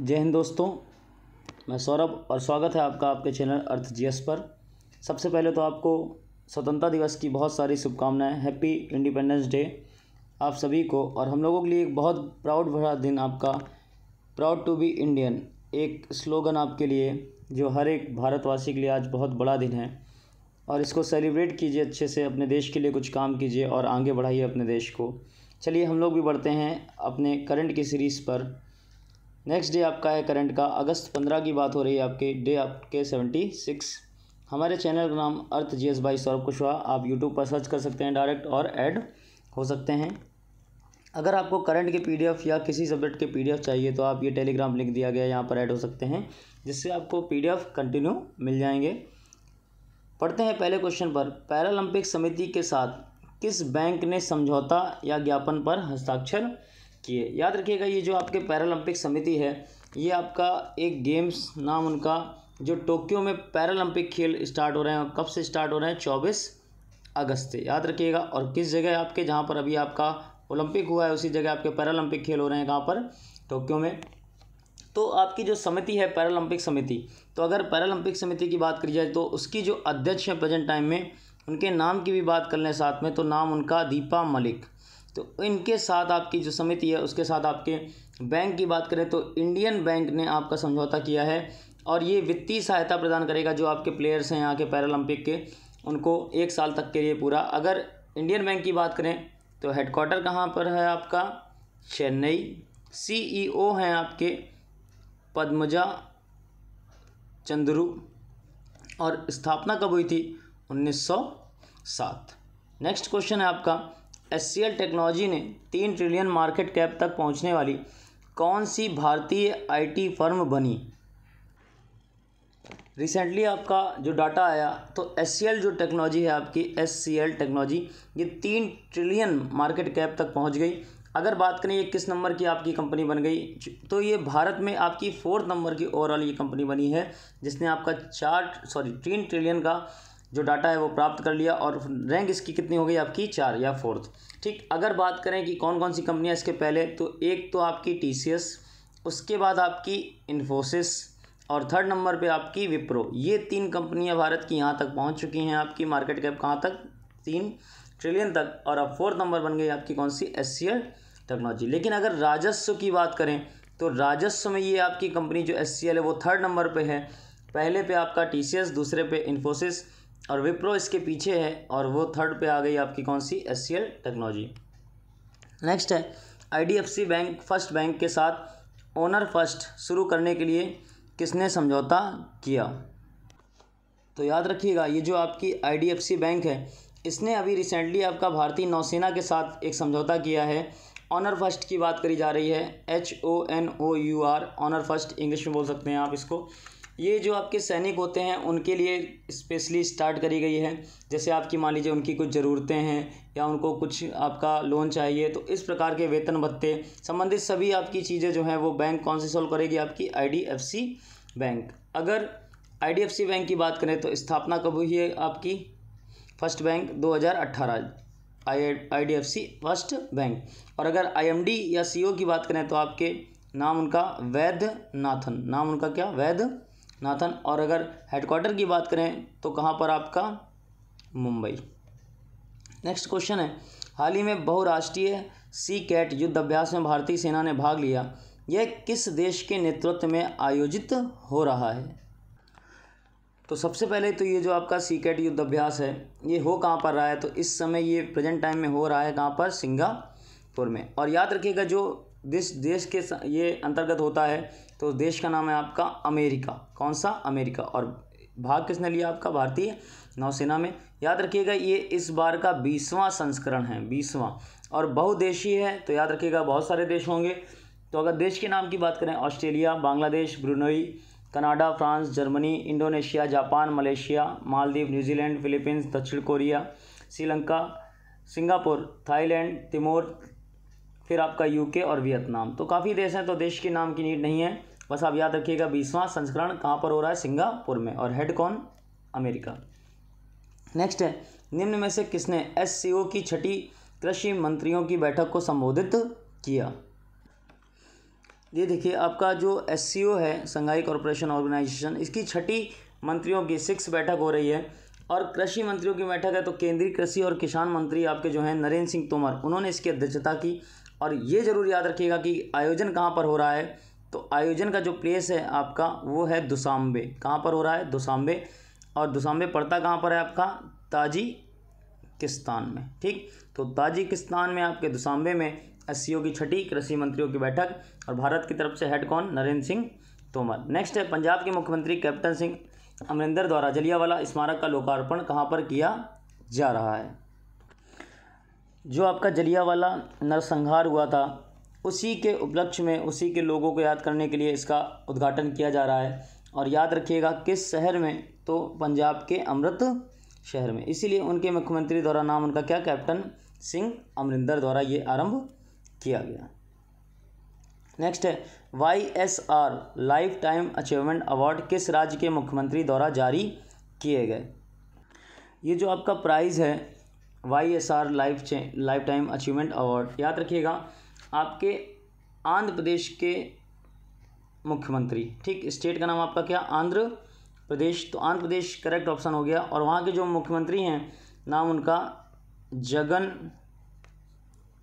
जय हिंद दोस्तों मैं सौरभ और स्वागत है आपका आपके चैनल अर्थ जीएस पर सबसे पहले तो आपको स्वतंत्रता दिवस की बहुत सारी शुभकामनाएं हैप्पी इंडिपेंडेंस डे आप सभी को और हम लोगों के लिए एक बहुत प्राउड भरा दिन आपका प्राउड टू बी इंडियन एक स्लोगन आपके लिए जो हर एक भारतवासी के लिए आज बहुत बड़ा दिन है और इसको सेलिब्रेट कीजिए अच्छे से अपने देश के लिए कुछ काम कीजिए और आगे बढ़ाइए अपने देश को चलिए हम लोग भी बढ़ते हैं अपने करंट की सीरीज़ पर नेक्स्ट डे आपका है करंट का अगस्त पंद्रह की बात हो रही है आपके डे आपके सेवेंटी सिक्स हमारे चैनल का नाम अर्थ जी एस भाई सौरभ कुशवाहा आप यूट्यूब पर सर्च कर सकते हैं डायरेक्ट और ऐड हो सकते हैं अगर आपको करंट के पीडीएफ या किसी सब्जेक्ट के पीडीएफ चाहिए तो आप ये टेलीग्राम लिंक दिया गया यहाँ पर ऐड हो सकते हैं जिससे आपको पीडीएफ कंटिन्यू मिल जाएंगे पढ़ते हैं पहले क्वेश्चन पर पैरालंपिक समिति के साथ किस बैंक ने समझौता या ज्ञापन पर हस्ताक्षर किए याद रखिएगा ये जो आपके पैरालंपिक समिति है ये आपका एक गेम्स नाम उनका जो टोक्यो में पैरालंपिक खेल स्टार्ट हो रहे हैं और कब से स्टार्ट हो रहे हैं चौबीस अगस्त से याद रखिएगा और किस जगह आपके जहाँ पर अभी आपका ओलंपिक हुआ है उसी जगह आपके पैरालंपिक खेल हो रहे हैं कहाँ पर टोक्यो में तो आपकी जो समिति है पैरालंपिक समिति तो अगर पैरालंपिक समिति की बात करी जाए तो उसकी जो अध्यक्ष हैं प्रेजेंट टाइम में उनके नाम की भी बात कर लें साथ में तो नाम उनका दीपा मलिक तो इनके साथ आपकी जो समिति है उसके साथ आपके बैंक की बात करें तो इंडियन बैंक ने आपका समझौता किया है और ये वित्तीय सहायता प्रदान करेगा जो आपके प्लेयर्स हैं यहाँ के पैरालंपिक के उनको एक साल तक के लिए पूरा अगर इंडियन बैंक की बात करें तो हेडक्वार्टर कहाँ पर है आपका चेन्नई सीईओ e हैं आपके पद्मजा चंद्रू और स्थापना कब हुई थी 1907 नेक्स्ट क्वेश्चन है आपका एस टेक्नोलॉजी ने तीन ट्रिलियन मार्केट कैप तक पहुंचने वाली कौन सी भारतीय आईटी फर्म बनी रिसेंटली आपका जो डाटा आया तो एस जो टेक्नोलॉजी है आपकी एस टेक्नोलॉजी ये तीन ट्रिलियन मार्केट कैप तक पहुंच गई अगर बात करें ये किस नंबर की आपकी कंपनी बन गई तो ये भारत में आपकी फोर्थ नंबर की ओवरऑल ये कंपनी बनी है जिसने आपका चार सॉरी तीन ट्रिलियन का जो डाटा है वो प्राप्त कर लिया और रैंक इसकी कितनी हो गई आपकी चार या फोर्थ ठीक अगर बात करें कि कौन कौन सी कंपनियाँ इसके पहले तो एक तो आपकी टी उसके बाद आपकी इन्फोसिस और थर्ड नंबर पे आपकी विप्रो ये तीन कंपनियां भारत की यहाँ तक पहुँच चुकी हैं आपकी मार्केट कैप कहाँ तक तीन ट्रिलियन तक और अब फोर्थ नंबर बन गई आपकी कौन सी एस टेक्नोलॉजी लेकिन अगर राजस्व की बात करें तो राजस्व में ये आपकी कंपनी जो एस है वो थर्ड नंबर पर है पहले पे आपका टी दूसरे पे इन्फोसिस और विप्रो इसके पीछे है और वो थर्ड पे आ गई आपकी कौन सी एस टेक्नोलॉजी नेक्स्ट है आईडीएफसी बैंक फर्स्ट बैंक के साथ ओनर फर्स्ट शुरू करने के लिए किसने समझौता किया तो याद रखिएगा ये जो आपकी आईडीएफसी बैंक है इसने अभी रिसेंटली आपका भारतीय नौसेना के साथ एक समझौता किया है ऑनर फर्स्ट की बात करी जा रही है H O N O U R honour first English में बोल सकते हैं आप इसको ये जो आपके सैनिक होते हैं उनके लिए स्पेशली स्टार्ट करी गई है जैसे आपकी मान लीजिए उनकी कुछ ज़रूरतें हैं या उनको कुछ आपका लोन चाहिए तो इस प्रकार के वेतन भत्ते संबंधित सभी आपकी चीज़ें जो हैं वो बैंक कौन सी सॉल्व करेगी आपकी आईडीएफसी बैंक अगर आईडीएफसी बैंक की बात करें तो स्थापना कब हुई है आपकी फर्स्ट बैंक दो आई आईडीएफसी फर्स्ट बैंक और अगर आईएमडी या सीओ की बात करें तो आपके नाम उनका वैद्यनाथन नाम उनका क्या वैद्य नाथन और अगर हेडक्वार्टर की बात करें तो कहाँ पर आपका मुंबई नेक्स्ट क्वेश्चन है हाल ही में बहुराष्ट्रीय सी कैट युद्ध अभ्यास में भारतीय सेना ने भाग लिया यह किस देश के नेतृत्व में आयोजित हो रहा है तो सबसे पहले तो ये जो आपका कैट युद्ध अभ्यास है ये हो कहाँ पर रहा है तो इस समय ये प्रेजेंट टाइम में हो रहा है कहाँ पर सिंगापुर में और याद रखिएगा जो देश देश के ये अंतर्गत होता है तो उस देश का नाम है आपका अमेरिका कौन सा अमेरिका और भाग किसने लिया आपका भारतीय नौसेना में याद रखिएगा ये इस बार का बीसवां संस्करण है बीसवां और बहुदेशी है तो याद रखिएगा बहुत सारे देश होंगे तो अगर देश के नाम की बात करें Australia Bangladesh Brunei Canada France Germany Indonesia Japan Malaysia Maldives New Zealand Philippines दक्षिण Korea Sri Lanka Singapore Thailand Timor फिर आपका यूके और वियतनाम तो काफ़ी देश हैं तो देश के नाम की नीड नहीं है बस आप याद रखिएगा बीसवां संस्करण कहाँ पर हो रहा है सिंगापुर में और हेड कौन अमेरिका नेक्स्ट है निम्न में से किसने एस की छठी कृषि मंत्रियों की बैठक को संबोधित किया ये देखिए आपका जो एस है संघाई कॉरपोरेशन ऑर्गेनाइजेशन इसकी छठी मंत्रियों की सिक्स बैठक हो रही है और कृषि मंत्रियों की बैठक है तो केंद्रीय कृषि और किसान मंत्री आपके जो हैं नरेंद्र सिंह तोमर उन्होंने इसकी अध्यक्षता की और ये ज़रूर याद रखिएगा कि आयोजन कहाँ पर हो रहा है तो आयोजन का जो प्लेस है आपका वो है दुसाम्बे कहाँ पर हो रहा है दुसाम्बे और दुसाम्बे पड़ता कहाँ पर है आपका किस्तान में ठीक तो ताजिकिस्तान में आपके दुसाम्बे में एस की छठी कृषि मंत्रियों की बैठक और भारत की तरफ से हेड कौन नरेंद्र सिंह तोमर नेक्स्ट है पंजाब के मुख्यमंत्री कैप्टन सिंह अमरिंदर द्वारा जलियावाला स्मारक का लोकार्पण कहाँ पर किया जा रहा है जो आपका जलियावाला नरसंहार हुआ था उसी के उपलक्ष्य में उसी के लोगों को याद करने के लिए इसका उद्घाटन किया जा रहा है और याद रखिएगा किस शहर में तो पंजाब के अमृत शहर में इसीलिए उनके मुख्यमंत्री द्वारा नाम उनका क्या कैप्टन सिंह अमरिंदर द्वारा ये आरंभ किया गया नेक्स्ट है Y S R lifetime achievement award किस राज्य के मुख्यमंत्री द्वारा जारी किए गए ये जो आपका प्राइज़ है Y S R life lifetime achievement award याद रखिएगा आपके आंध्र प्रदेश के मुख्यमंत्री ठीक स्टेट का नाम आपका क्या आंध्र प्रदेश तो आंध्र प्रदेश करेक्ट ऑप्शन हो गया और वहाँ के जो मुख्यमंत्री हैं नाम उनका जगन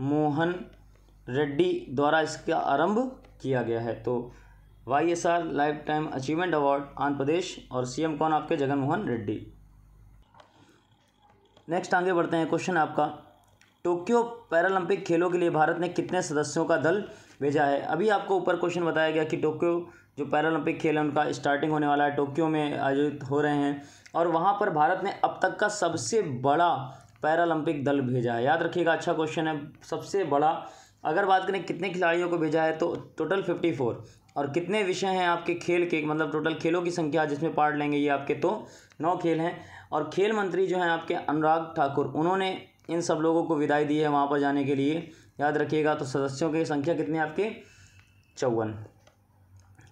मोहन रेड्डी द्वारा इसका आरंभ किया गया है तो Y S R lifetime achievement award Andhra Pradesh और सीएम कौन आपके जगन मोहन रेड्डी नेक्स्ट आगे बढ़ते हैं क्वेश्चन आपका टोक्यो पैरालंपिक खेलों के लिए भारत ने कितने सदस्यों का दल भेजा है अभी आपको ऊपर क्वेश्चन बताया गया कि टोक्यो जो पैरालंपिक खेल है उनका स्टार्टिंग होने वाला है टोक्यो में आयोजित हो रहे हैं और वहाँ पर भारत ने अब तक का सबसे बड़ा पैरालंपिक दल भेजा है याद रखिएगा अच्छा क्वेश्चन है सबसे बड़ा अगर बात करें कितने खिलाड़ियों को भेजा है तो टोटल फिफ्टी फोर और कितने विषय हैं आपके खेल के मतलब टोटल खेलों की संख्या जिसमें पार्ट लेंगे ये आपके तो नौ खेल हैं और खेल मंत्री जो हैं आपके अनुराग ठाकुर उन्होंने इन सब लोगों को विदाई दी है वहाँ पर जाने के लिए याद रखिएगा तो सदस्यों की संख्या कितनी आपके चौवन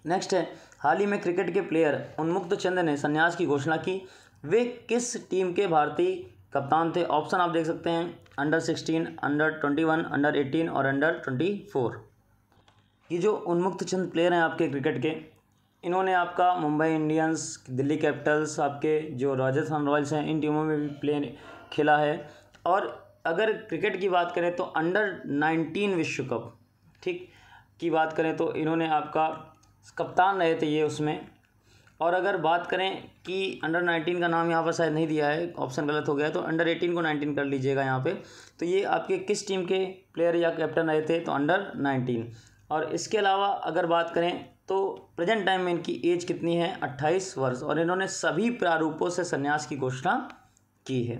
नेक्स्ट है हाल ही में क्रिकेट के प्लेयर उन्मुक्त चंद ने संन्यास की घोषणा की वे किस टीम के भारतीय कप्तान थे ऑप्शन आप देख सकते हैं under sixteen under twenty one under eighteen और अंडर ट्वेंटी फोर ये जो उन्मुक्त चंद प्लेयर हैं आपके क्रिकेट के इन्होंने आपका मुंबई इंडियंस दिल्ली कैपिटल्स आपके जो राजस्थान रॉयल्स हैं इन टीमों में भी प्ले खेला है और अगर क्रिकेट की बात करें तो अंडर नाइनटीन विश्व कप ठीक की बात करें तो इन्होंने आपका कप्तान रहे थे ये उसमें और अगर बात करें कि अंडर नाइनटीन का नाम यहाँ पर शायद नहीं दिया है ऑप्शन गलत हो गया तो अंडर एटीन को नाइनटीन कर लीजिएगा यहाँ पे तो ये आपके किस टीम के प्लेयर या कैप्टन रहे थे तो अंडर नाइनटीन और इसके अलावा अगर बात करें तो प्रेजेंट टाइम में इनकी एज कितनी है अट्ठाईस वर्ष और इन्होंने सभी प्रारूपों से संन्यास की घोषणा की है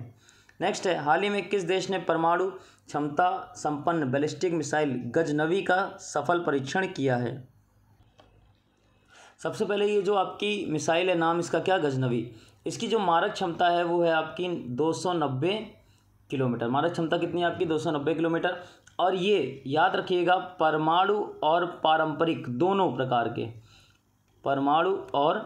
नेक्स्ट है हाल ही में किस देश ने परमाणु क्षमता संपन्न बैलिस्टिक मिसाइल गजनवी का सफल परीक्षण किया है सबसे पहले ये जो आपकी मिसाइल है नाम इसका क्या गजनवी इसकी जो मारक क्षमता है वो है आपकी 290 किलोमीटर मारक क्षमता कितनी है आपकी 290 किलोमीटर और ये याद रखिएगा परमाणु और पारंपरिक दोनों प्रकार के परमाणु और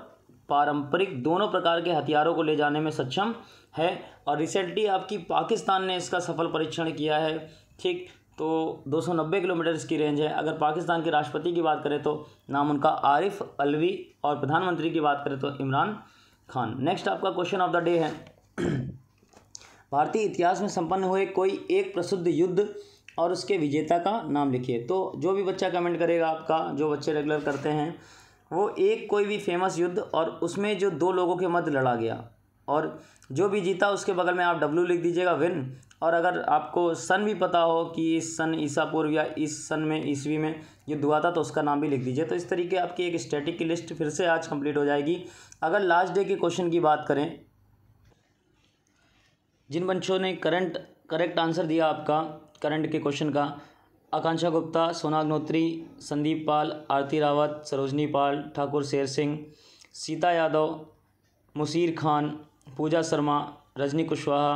पारंपरिक दोनों प्रकार के हथियारों को ले जाने में सक्षम है और रिसेंटली आपकी पाकिस्तान ने इसका सफल परीक्षण किया है ठीक तो 290 किलोमीटर इसकी रेंज है अगर पाकिस्तान के राष्ट्रपति की बात करें तो नाम उनका आरिफ अलवी और प्रधानमंत्री की बात करें तो इमरान खान नेक्स्ट आपका क्वेश्चन ऑफ द डे है भारतीय इतिहास में संपन्न हुए कोई एक प्रसिद्ध युद्ध और उसके विजेता का नाम लिखिए तो जो भी बच्चा कमेंट करेगा आपका जो बच्चे रेगुलर करते हैं वो एक कोई भी फेमस युद्ध और उसमें जो दो लोगों के मध्य लड़ा गया और जो भी जीता उसके बगल में आप डब्ल्यू लिख दीजिएगा विन और अगर आपको सन भी पता हो कि इस सन ईसा पूर्व या इस सन में ईस्वी में युद्ध हुआ था तो उसका नाम भी लिख दीजिए तो इस तरीके आपकी एक स्टैटिक की लिस्ट फिर से आज कंप्लीट हो जाएगी अगर लास्ट डे के क्वेश्चन की बात करें जिन बच्चों ने करंट करेक्ट आंसर दिया आपका करंट के क्वेश्चन का आकांक्षा गुप्ता सोना अग्नोत्री संदीप पाल आरती रावत सरोजनी पाल ठाकुर शेर सिंह सीता यादव मुसीर खान पूजा शर्मा रजनी कुशवाहा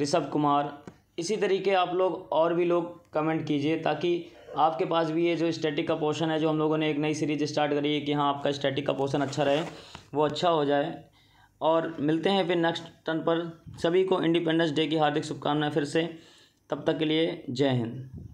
ऋषभ कुमार इसी तरीके आप लोग और भी लोग कमेंट कीजिए ताकि आपके पास भी ये जो स्टैटिक का पोर्शन है जो हम लोगों ने एक नई सीरीज स्टार्ट करी है कि हाँ आपका स्टैटिक का पोर्शन अच्छा रहे वो अच्छा हो जाए और मिलते हैं फिर नेक्स्ट टर्न पर सभी को इंडिपेंडेंस डे की हार्दिक शुभकामनाएं फिर से तब तक के लिए जय हिंद